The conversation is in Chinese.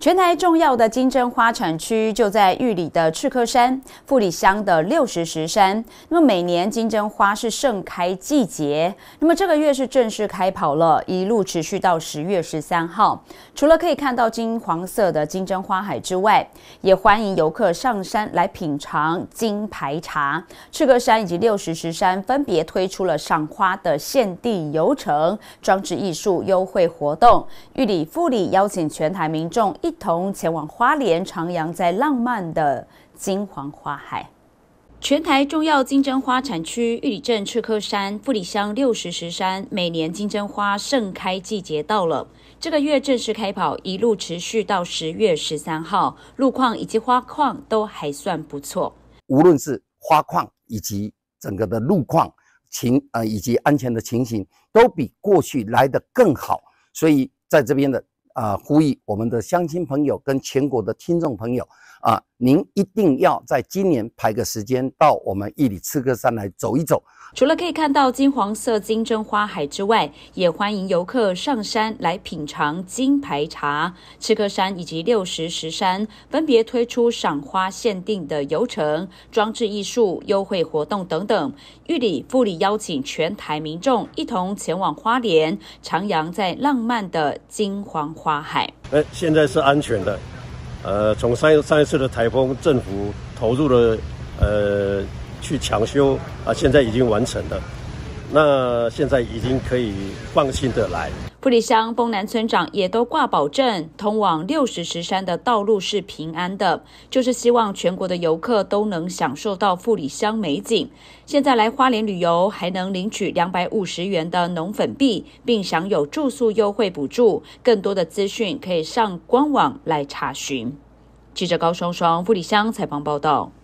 全台重要的金针花产区就在玉里的赤科山、富里乡的六十石山。那么每年金针花是盛开季节，那么这个月是正式开跑了，一路持续到十月十三号。除了可以看到金黄色的金针花海之外，也欢迎游客上山来品尝金牌茶。赤科山以及六十石山分别推出了赏花的限定游程、装置艺术优惠活动。玉里、富里邀请全台民众。一同前往花莲徜徉在浪漫的金黄花海。全台重要金针花产区玉里镇赤科山富里乡六十石山，每年金针花盛开季节到了，这个月正式开跑，一路持续到十月十三号。路况以及花况都还算不错。无论是花况以及整个的路况情呃以及安全的情形，都比过去来的更好。所以在这边的。啊！呼吁我们的乡亲朋友跟全国的听众朋友啊！您一定要在今年排个时间到我们玉里刺客山来走一走。除了可以看到金黄色金针花海之外，也欢迎游客上山来品尝金牌茶。刺客山以及六十石山分别推出赏花限定的游程、装置艺术、优惠活动等等。玉里、富里邀请全台民众一同前往花莲，徜徉在浪漫的金黄花海。哎，现在是安全的。呃，从上上一次的台风，政府投入了，呃，去抢修啊，现在已经完成了。那现在已经可以放心的来。富里乡丰南村长也都挂保证，通往六十石山的道路是平安的，就是希望全国的游客都能享受到富里乡美景。现在来花莲旅游还能领取两百五十元的农粉币，并享有住宿优惠补助。更多的资讯可以上官网来查询。记者高双双，富里乡采访报道。